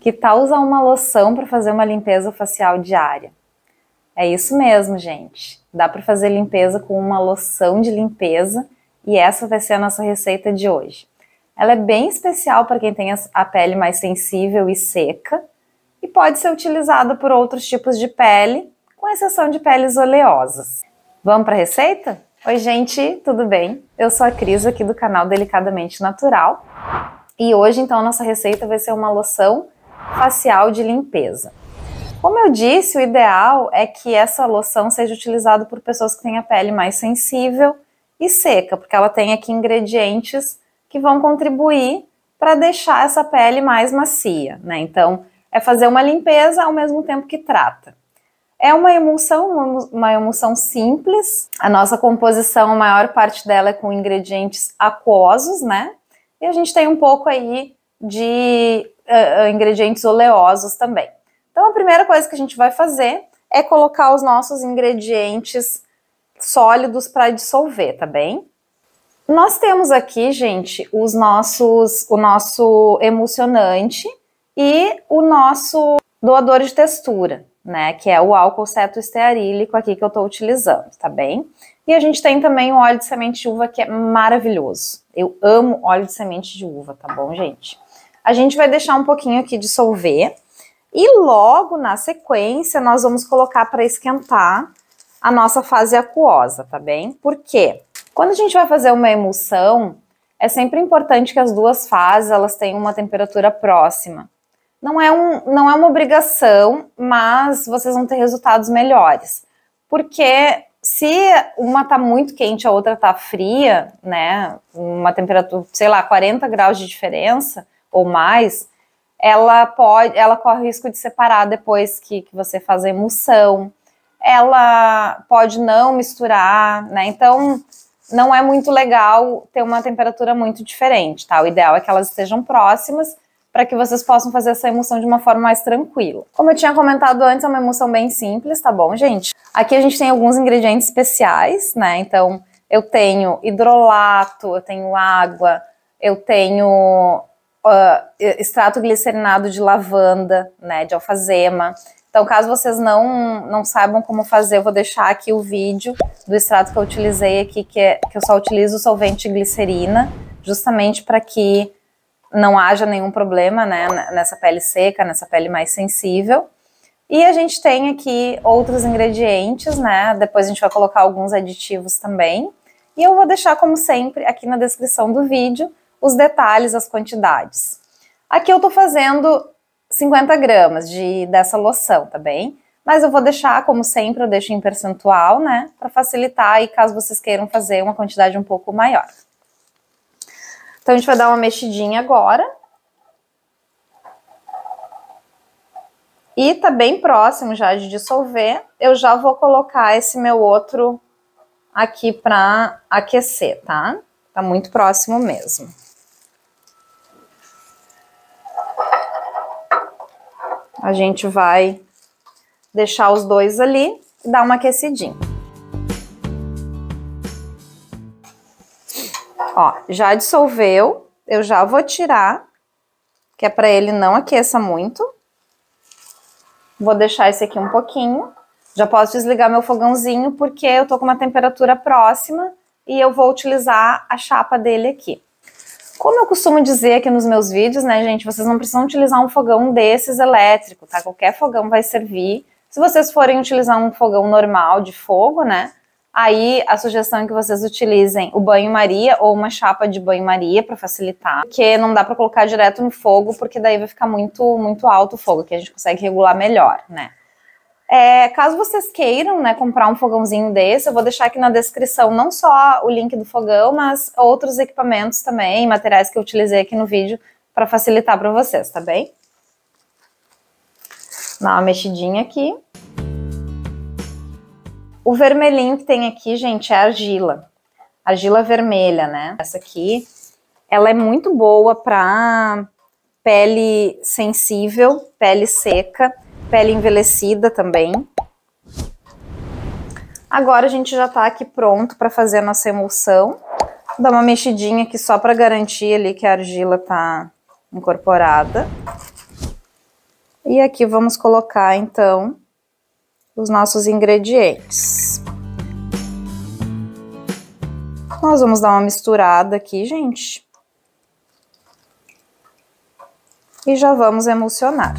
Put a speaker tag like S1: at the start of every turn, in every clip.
S1: Que tal usar uma loção para fazer uma limpeza facial diária? É isso mesmo, gente. Dá para fazer limpeza com uma loção de limpeza e essa vai ser a nossa receita de hoje. Ela é bem especial para quem tem a pele mais sensível e seca e pode ser utilizada por outros tipos de pele, com exceção de peles oleosas. Vamos para a receita? Oi, gente, tudo bem? Eu sou a Cris aqui do canal Delicadamente Natural e hoje então a nossa receita vai ser uma loção facial de limpeza. Como eu disse, o ideal é que essa loção seja utilizada por pessoas que têm a pele mais sensível e seca, porque ela tem aqui ingredientes que vão contribuir para deixar essa pele mais macia, né? Então, é fazer uma limpeza ao mesmo tempo que trata. É uma emulsão, uma emulsão simples. A nossa composição, a maior parte dela é com ingredientes aquosos, né? E a gente tem um pouco aí de uh, ingredientes oleosos também. Então, a primeira coisa que a gente vai fazer é colocar os nossos ingredientes sólidos para dissolver, tá bem? Nós temos aqui, gente, os nossos, o nosso emulsionante e o nosso doador de textura, né? Que é o álcool cetoestearílico aqui que eu estou utilizando, tá bem? E a gente tem também o óleo de semente de uva que é maravilhoso. Eu amo óleo de semente de uva, tá bom, gente? A gente vai deixar um pouquinho aqui dissolver e logo na sequência nós vamos colocar para esquentar a nossa fase aquosa, tá bem? Por quê? Quando a gente vai fazer uma emulsão, é sempre importante que as duas fases elas tenham uma temperatura próxima. Não é, um, não é uma obrigação, mas vocês vão ter resultados melhores. Porque se uma tá muito quente, a outra tá fria, né? Uma temperatura, sei lá, 40 graus de diferença, ou mais, ela pode, ela corre o risco de separar depois que, que você faz a emulsão. Ela pode não misturar, né? Então, não é muito legal ter uma temperatura muito diferente, tá? O ideal é que elas estejam próximas para que vocês possam fazer essa emulsão de uma forma mais tranquila. Como eu tinha comentado antes, é uma emulsão bem simples, tá bom, gente? Aqui a gente tem alguns ingredientes especiais, né? Então, eu tenho hidrolato, eu tenho água, eu tenho uh, extrato glicerinado de lavanda, né, de alfazema. Então, caso vocês não, não saibam como fazer, eu vou deixar aqui o vídeo do extrato que eu utilizei aqui, que, é, que eu só utilizo solvente de glicerina, justamente para que não haja nenhum problema né, nessa pele seca, nessa pele mais sensível. E a gente tem aqui outros ingredientes, né? Depois a gente vai colocar alguns aditivos também. E eu vou deixar, como sempre, aqui na descrição do vídeo os detalhes, as quantidades. Aqui eu estou fazendo 50 gramas de, dessa loção, tá bem? Mas eu vou deixar, como sempre, eu deixo em percentual, né? Para facilitar e caso vocês queiram fazer uma quantidade um pouco maior. Então a gente vai dar uma mexidinha agora. E tá bem próximo já de dissolver, eu já vou colocar esse meu outro aqui para aquecer, tá? Tá muito próximo mesmo. A gente vai deixar os dois ali e dar uma aquecidinha. Ó, já dissolveu, eu já vou tirar, que é para ele não aqueça muito. Vou deixar esse aqui um pouquinho. Já posso desligar meu fogãozinho porque eu tô com uma temperatura próxima e eu vou utilizar a chapa dele aqui. Como eu costumo dizer aqui nos meus vídeos, né, gente, vocês não precisam utilizar um fogão desses elétrico, tá? Qualquer fogão vai servir. Se vocês forem utilizar um fogão normal de fogo, né, aí a sugestão é que vocês utilizem o banho-maria ou uma chapa de banho-maria para facilitar, porque não dá para colocar direto no fogo, porque daí vai ficar muito muito alto o fogo, que a gente consegue regular melhor, né? É, caso vocês queiram né, comprar um fogãozinho desse, eu vou deixar aqui na descrição não só o link do fogão, mas outros equipamentos também, materiais que eu utilizei aqui no vídeo para facilitar para vocês, tá bem? Dá uma mexidinha aqui. O vermelhinho que tem aqui, gente, é argila. Argila vermelha, né? Essa aqui, ela é muito boa para pele sensível, pele seca pele envelhecida também. Agora a gente já tá aqui pronto para fazer a nossa emulsão. Dá uma mexidinha aqui só para garantir ali que a argila tá incorporada. E aqui vamos colocar então os nossos ingredientes. Nós vamos dar uma misturada aqui, gente. E já vamos emulsionar.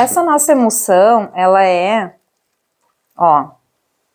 S1: Essa nossa emulsão, ela é, ó,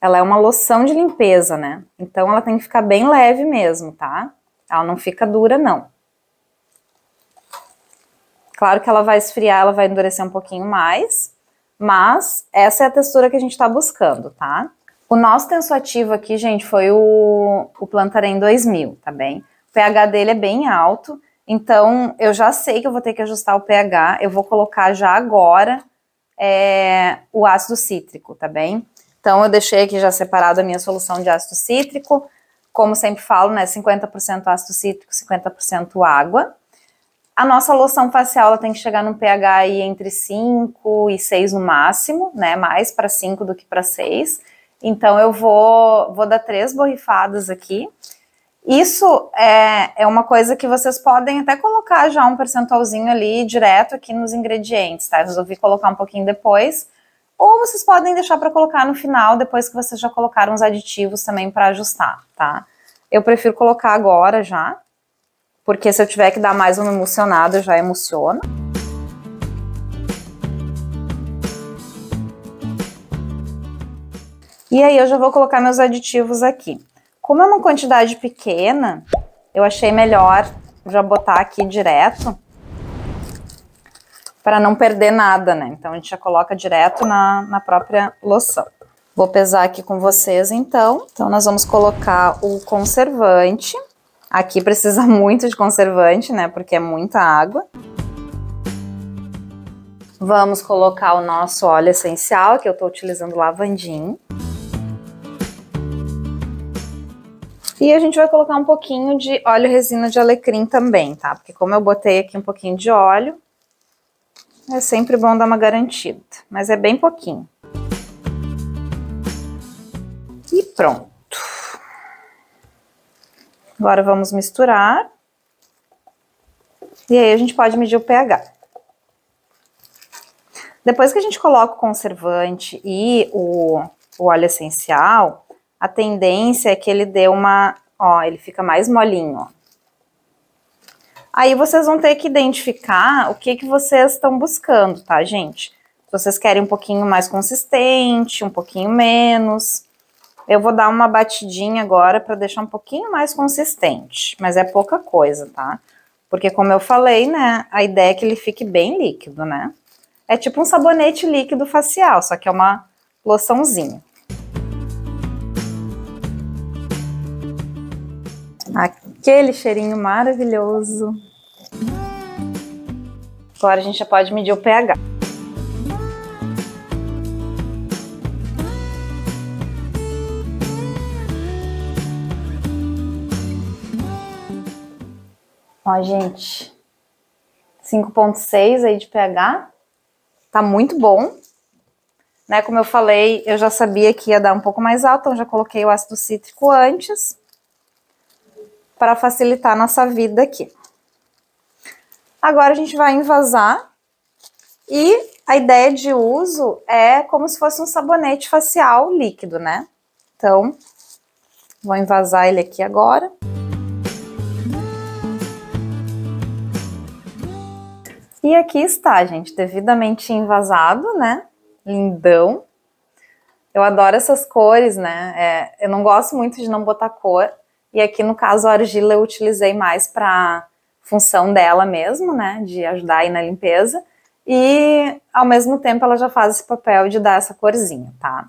S1: ela é uma loção de limpeza, né? Então ela tem que ficar bem leve mesmo, tá? Ela não fica dura, não. Claro que ela vai esfriar, ela vai endurecer um pouquinho mais, mas essa é a textura que a gente tá buscando, tá? O nosso tensoativo aqui, gente, foi o, o Plantarém 2000, tá bem? O pH dele é bem alto, então, eu já sei que eu vou ter que ajustar o pH, eu vou colocar já agora é, o ácido cítrico, tá bem? Então, eu deixei aqui já separado a minha solução de ácido cítrico. Como sempre falo, né, 50% ácido cítrico, 50% água. A nossa loção facial ela tem que chegar num pH aí entre 5 e 6 no máximo, né? Mais para 5 do que para 6. Então eu vou, vou dar três borrifadas aqui. Isso é, é uma coisa que vocês podem até colocar já um percentualzinho ali direto aqui nos ingredientes, tá? Eu resolvi colocar um pouquinho depois. Ou vocês podem deixar para colocar no final, depois que vocês já colocaram os aditivos também para ajustar, tá? Eu prefiro colocar agora já, porque se eu tiver que dar mais uma emocionada, já emociona. E aí eu já vou colocar meus aditivos aqui. Como é uma quantidade pequena, eu achei melhor já botar aqui direto para não perder nada, né? Então a gente já coloca direto na, na própria loção. Vou pesar aqui com vocês então. Então nós vamos colocar o conservante. Aqui precisa muito de conservante, né? Porque é muita água. Vamos colocar o nosso óleo essencial, que eu estou utilizando lavandinho. E a gente vai colocar um pouquinho de óleo resina de alecrim também, tá? Porque como eu botei aqui um pouquinho de óleo, é sempre bom dar uma garantida, mas é bem pouquinho. E pronto. Agora vamos misturar. E aí a gente pode medir o pH. Depois que a gente coloca o conservante e o, o óleo essencial, a tendência é que ele dê uma, ó, ele fica mais molinho, Aí vocês vão ter que identificar o que, que vocês estão buscando, tá, gente? Se vocês querem um pouquinho mais consistente, um pouquinho menos. Eu vou dar uma batidinha agora para deixar um pouquinho mais consistente, mas é pouca coisa, tá? Porque como eu falei, né, a ideia é que ele fique bem líquido, né? É tipo um sabonete líquido facial, só que é uma loçãozinha. Aquele cheirinho maravilhoso. Agora a gente já pode medir o pH. Ó, gente, 5.6 aí de pH, tá muito bom. Né, como eu falei, eu já sabia que ia dar um pouco mais alto, então já coloquei o ácido cítrico antes para facilitar a nossa vida aqui. Agora a gente vai envasar e a ideia de uso é como se fosse um sabonete facial líquido, né? Então, vou envasar ele aqui agora. E aqui está, gente, devidamente envasado, né? Lindão. Eu adoro essas cores, né? É, eu não gosto muito de não botar cor, e aqui, no caso, a argila eu utilizei mais para função dela mesmo, né, de ajudar aí na limpeza. E, ao mesmo tempo, ela já faz esse papel de dar essa corzinha, tá?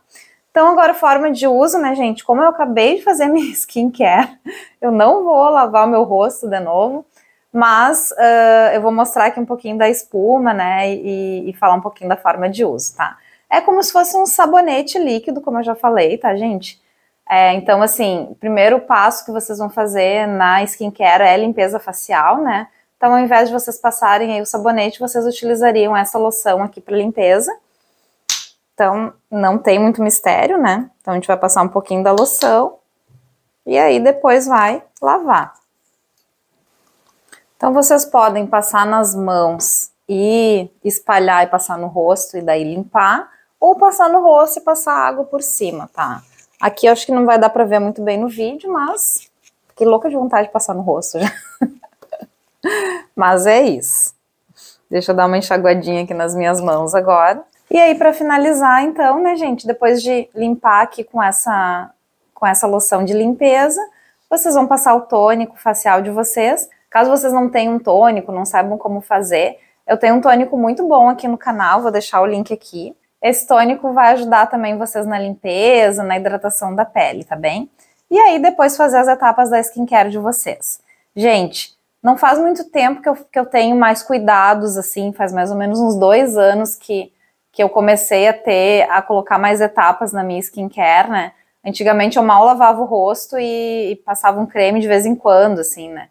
S1: Então, agora, forma de uso, né, gente? Como eu acabei de fazer minha skincare, eu não vou lavar o meu rosto de novo, mas uh, eu vou mostrar aqui um pouquinho da espuma, né, e, e falar um pouquinho da forma de uso, tá? É como se fosse um sabonete líquido, como eu já falei, tá, gente? É, então, assim, primeiro passo que vocês vão fazer na skincare é limpeza facial, né? Então, ao invés de vocês passarem aí o sabonete, vocês utilizariam essa loção aqui para limpeza. Então, não tem muito mistério, né? Então, a gente vai passar um pouquinho da loção e aí depois vai lavar. Então, vocês podem passar nas mãos e espalhar e passar no rosto e daí limpar, ou passar no rosto e passar água por cima, tá? Aqui eu acho que não vai dar para ver muito bem no vídeo, mas que louca de vontade de passar no rosto já. mas é isso. Deixa eu dar uma enxaguadinha aqui nas minhas mãos agora. E aí, para finalizar, então, né, gente, depois de limpar aqui com essa, com essa loção de limpeza, vocês vão passar o tônico facial de vocês. Caso vocês não tenham um tônico, não saibam como fazer, eu tenho um tônico muito bom aqui no canal, vou deixar o link aqui. Esse tônico vai ajudar também vocês na limpeza, na hidratação da pele, tá bem? E aí depois fazer as etapas da skincare de vocês. Gente, não faz muito tempo que eu, que eu tenho mais cuidados, assim, faz mais ou menos uns dois anos que, que eu comecei a ter, a colocar mais etapas na minha skincare, né? Antigamente eu mal lavava o rosto e, e passava um creme de vez em quando, assim, né?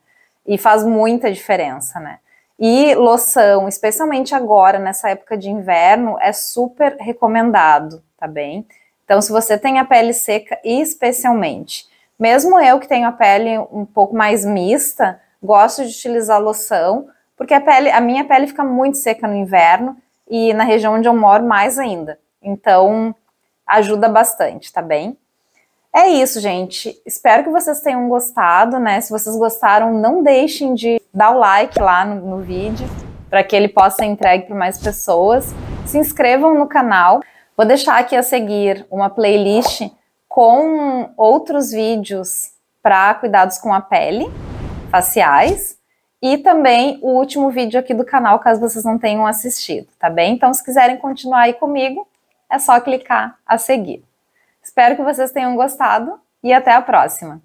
S1: E faz muita diferença, né? E loção, especialmente agora, nessa época de inverno, é super recomendado, tá bem? Então, se você tem a pele seca, especialmente. Mesmo eu que tenho a pele um pouco mais mista, gosto de utilizar loção, porque a, pele, a minha pele fica muito seca no inverno e na região onde eu moro mais ainda. Então, ajuda bastante, tá bem? É isso, gente. Espero que vocês tenham gostado, né? Se vocês gostaram, não deixem de dar o like lá no, no vídeo para que ele possa ser entregue para mais pessoas. Se inscrevam no canal. Vou deixar aqui a seguir uma playlist com outros vídeos para cuidados com a pele, faciais, e também o último vídeo aqui do canal, caso vocês não tenham assistido, tá bem? Então, se quiserem continuar aí comigo, é só clicar a seguir. Espero que vocês tenham gostado e até a próxima!